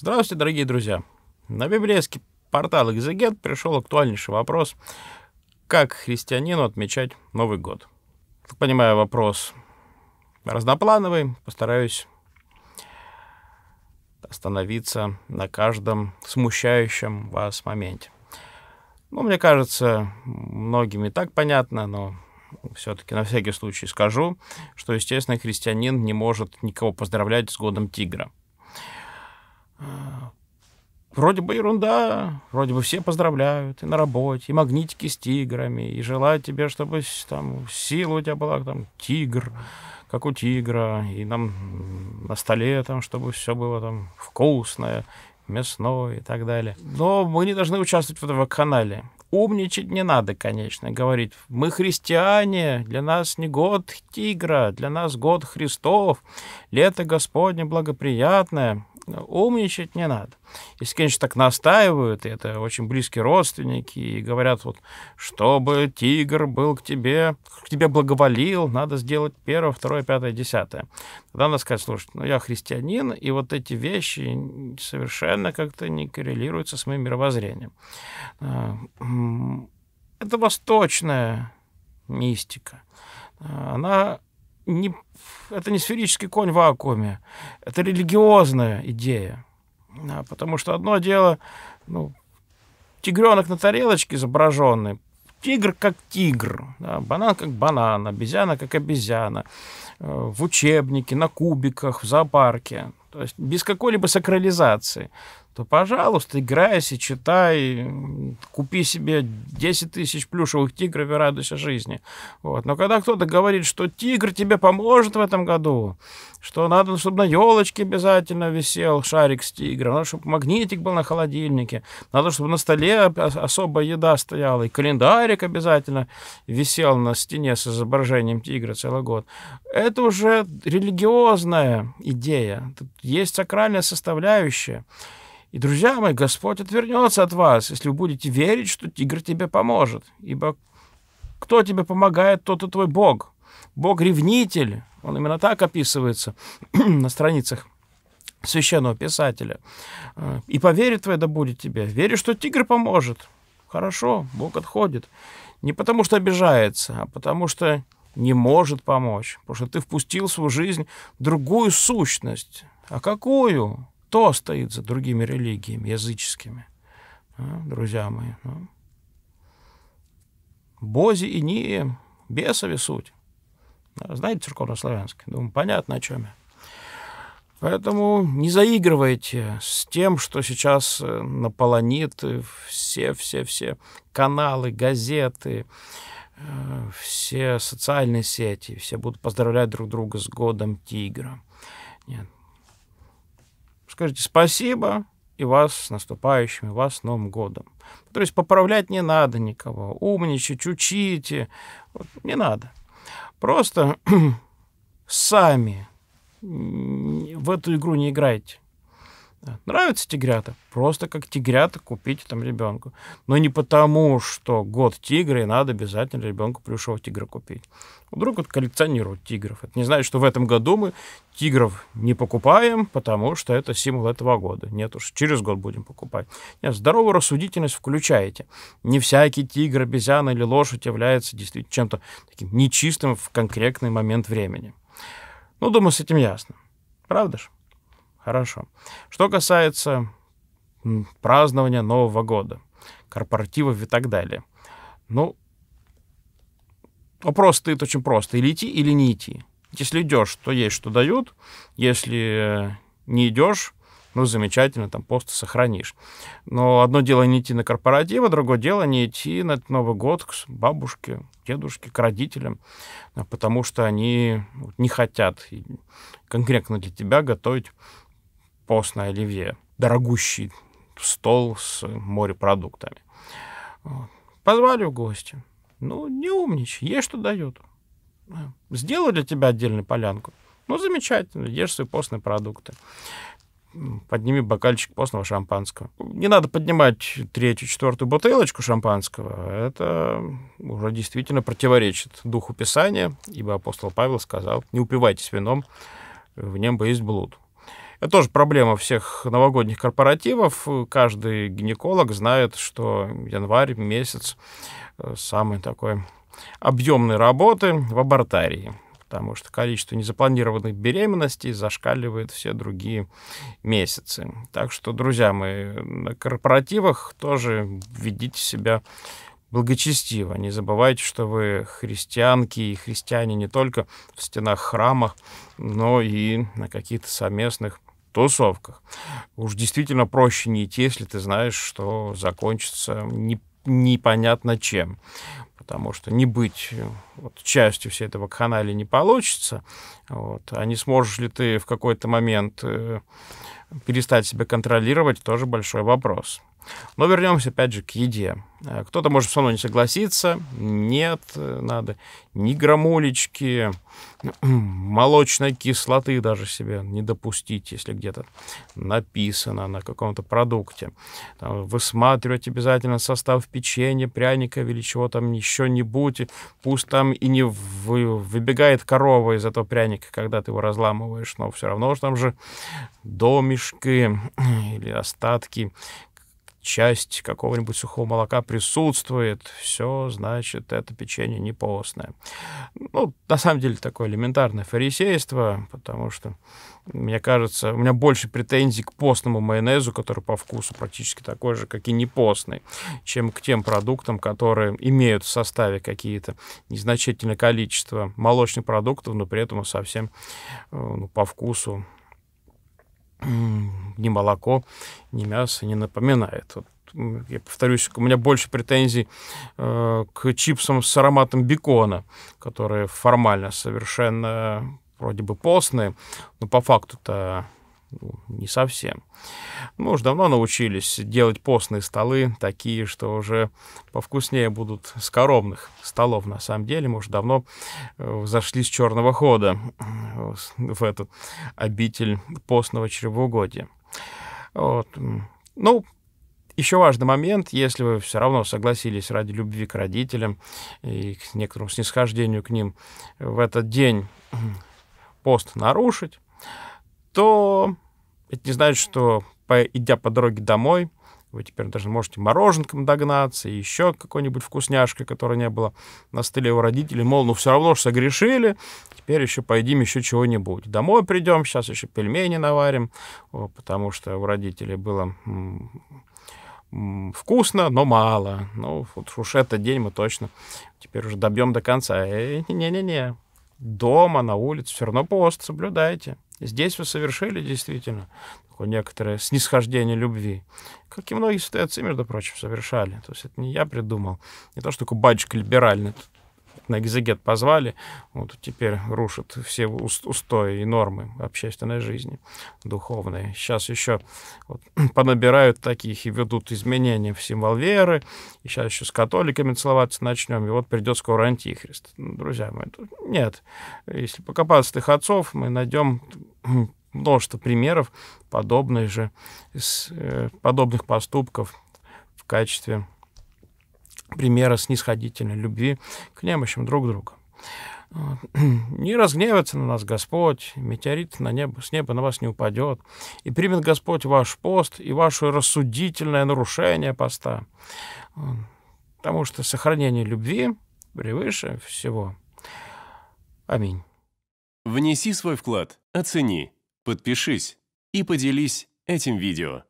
Здравствуйте, дорогие друзья! На библейский портал «Экзегет» пришел актуальнейший вопрос, как христианину отмечать Новый год. Так понимаю, вопрос разноплановый, постараюсь остановиться на каждом смущающем вас моменте. Ну, мне кажется, многим и так понятно, но все-таки на всякий случай скажу, что, естественно, христианин не может никого поздравлять с годом тигра – Вроде бы ерунда, вроде бы все поздравляют, и на работе, и магнитики с тиграми, и желают тебе, чтобы там сила у тебя была, там, тигр, как у тигра, и нам на столе, там, чтобы все было там вкусное, мясное и так далее. Но мы не должны участвовать в этом канале. Умничать не надо, конечно, говорить. Мы христиане, для нас не год тигра, для нас год Христов, лето Господне благоприятное умничать не надо. Если, конечно, так настаивают, и это очень близкие родственники, и говорят, вот, чтобы тигр был к тебе, к тебе благоволил, надо сделать первое, второе, пятое, десятое. Тогда надо сказать, слушай, ну я христианин, и вот эти вещи совершенно как-то не коррелируются с моим мировоззрением. А, это восточная мистика. А, она не, это не сферический конь в вакууме, это религиозная идея. Да, потому что одно дело, ну, тигренок на тарелочке изображенный, тигр как тигр, да, банан как банан, обезьяна как обезьяна, э, в учебнике, на кубиках, в зоопарке. То есть без какой-либо сакрализации то, пожалуйста, играйся, читай, купи себе 10 тысяч плюшевых тигров и радуйся жизни. Вот. Но когда кто-то говорит, что тигр тебе поможет в этом году, что надо, чтобы на елочке обязательно висел шарик с тигром, надо, чтобы магнитик был на холодильнике, надо, чтобы на столе особая еда стояла, и календарик обязательно висел на стене с изображением тигра целый год. Это уже религиозная идея. Тут есть сакральная составляющая. И, друзья мои, Господь отвернется от вас, если вы будете верить, что тигр тебе поможет. Ибо кто тебе помогает, тот и твой Бог. Бог-ревнитель. Он именно так описывается на страницах священного писателя. «Э, и поверит твоя да будет тебе. Веришь, что тигр поможет. Хорошо, Бог отходит. Не потому что обижается, а потому что не может помочь. Потому что ты впустил в свою жизнь другую сущность. А какую? Кто стоит за другими религиями языческими, да, друзья мои? Да? Ну. Бози и не бесове суть. Да, знаете церковнославянский? Думаю, понятно, о чем я. Поэтому не заигрывайте с тем, что сейчас э, наполонит все-все-все э, каналы, газеты, э, все социальные сети. Все будут поздравлять друг друга с годом тигра. Нет, скажите спасибо, и вас с наступающим, и вас с Новым годом. То есть поправлять не надо никого, умничать, учите, вот, не надо. Просто сами в эту игру не играйте. Да. Нравятся тигрята? Просто как тигрята купить там ребенку. Но не потому, что год тигра, и надо обязательно ребенку плюшевого тигра купить. Вдруг вот коллекционируют тигров. Это не значит, что в этом году мы тигров не покупаем, потому что это символ этого года. Нет уж, через год будем покупать. Нет, здоровую рассудительность включаете. Не всякий тигр, обезьяна или лошадь является действительно чем-то таким нечистым в конкретный момент времени. Ну, думаю, с этим ясно. Правда же? Хорошо. Что касается празднования Нового года, корпоративов и так далее. Ну, вопрос стоит очень просто. Или идти, или не идти. Если идешь, то есть, что дают. Если не идешь, ну, замечательно, там пост сохранишь. Но одно дело не идти на корпоратив, а другое дело не идти на этот Новый год к бабушке, дедушке, к родителям, а потому что они не хотят конкретно для тебя готовить пост оливье, дорогущий стол с морепродуктами. Позвали в гости. Ну, не умничай, ешь, что дают. Сделаю для тебя отдельную полянку. Ну, замечательно, ешь свои постные продукты. Подними бокальчик постного шампанского. Не надо поднимать третью, четвертую бутылочку шампанского. Это уже действительно противоречит духу Писания, ибо апостол Павел сказал, не упивайтесь вином, в нем бы есть блуд. Это тоже проблема всех новогодних корпоративов. Каждый гинеколог знает, что январь месяц э, самый такой объемной работы в абортарии потому что количество незапланированных беременностей зашкаливает все другие месяцы. Так что, друзья мои, на корпоративах тоже ведите себя благочестиво. Не забывайте, что вы христианки и христиане не только в стенах храмах но и на каких-то совместных тусовках. Уж действительно проще не идти, если ты знаешь, что закончится не, непонятно чем. Потому что не быть э, вот, частью всей этого канала не получится. Вот. А не сможешь ли ты в какой-то момент э, перестать себя контролировать, тоже большой вопрос. Но вернемся опять же к еде. Э, кто-то может со мной не согласиться. Нет, э, надо ни грамулечки, молочной кислоты даже себе не допустить, если где-то написано на каком-то продукте. Там, высматривать обязательно состав печенья, пряника, или чего там еще не нибудь. Пусть там и не вы, выбегает корова из этого пряника, когда ты его разламываешь, но все равно же там же доми излишки э, или остатки, часть какого-нибудь сухого молока присутствует, все, значит, это печенье не постное. Ну, на самом деле, такое элементарное фарисейство, потому что, мне кажется, у меня больше претензий к постному майонезу, который по вкусу практически такой же, как и не постный, чем к тем продуктам, которые имеют в составе какие-то незначительное количество молочных продуктов, но при этом совсем э, ну, по вкусу ни молоко, ни мясо не напоминает. Вот я повторюсь, у меня больше претензий э, к чипсам с ароматом бекона, которые формально совершенно э, вроде бы постные, но по факту-то ну, не совсем. Мы уже давно научились делать постные столы, такие, что уже повкуснее будут с коробных столов. На самом деле мы уже давно э, зашли с черного хода э, в эту обитель постного чревоугодия. Вот. Ну, еще важный момент, если вы все равно согласились ради любви к родителям и к некоторому снисхождению к ним в этот день э, пост нарушить, то это не значит, что по, идя по дороге домой, вы теперь даже можете мороженком догнаться, еще какой-нибудь вкусняшкой, которая не было на столе у родителей. Мол, ну все равно же согрешили, теперь еще поедим еще чего-нибудь. Домой придем, сейчас еще пельмени наварим, потому что у родителей было вкусно, но мало. Ну, вот уж этот день мы точно теперь уже добьем до конца. Не-не-не, дома, на улице все равно пост соблюдайте. Здесь вы совершили действительно такое некоторое снисхождение любви, как и многие святые отцы, между прочим, совершали. То есть это не я придумал, не то, что такой батюшка либеральный, на экзегет позвали, вот теперь рушат все устои и нормы общественной жизни духовной. Сейчас еще вот, понабирают таких и ведут изменения в символ веры, и сейчас еще с католиками целоваться начнем, и вот придет скоро антихрист. Ну, друзья мои, нет. Если покопаться этих отцов, мы найдем множество примеров подобных же, э, подобных поступков в качестве примера снисходительной любви к немощам друг друга. «Э, не разгневается на нас Господь, метеорит на небо, с неба на вас не упадет, и примет Господь ваш пост и ваше рассудительное нарушение поста, э, потому что сохранение любви превыше всего. Аминь. Внеси свой вклад, оцени, подпишись и поделись этим видео.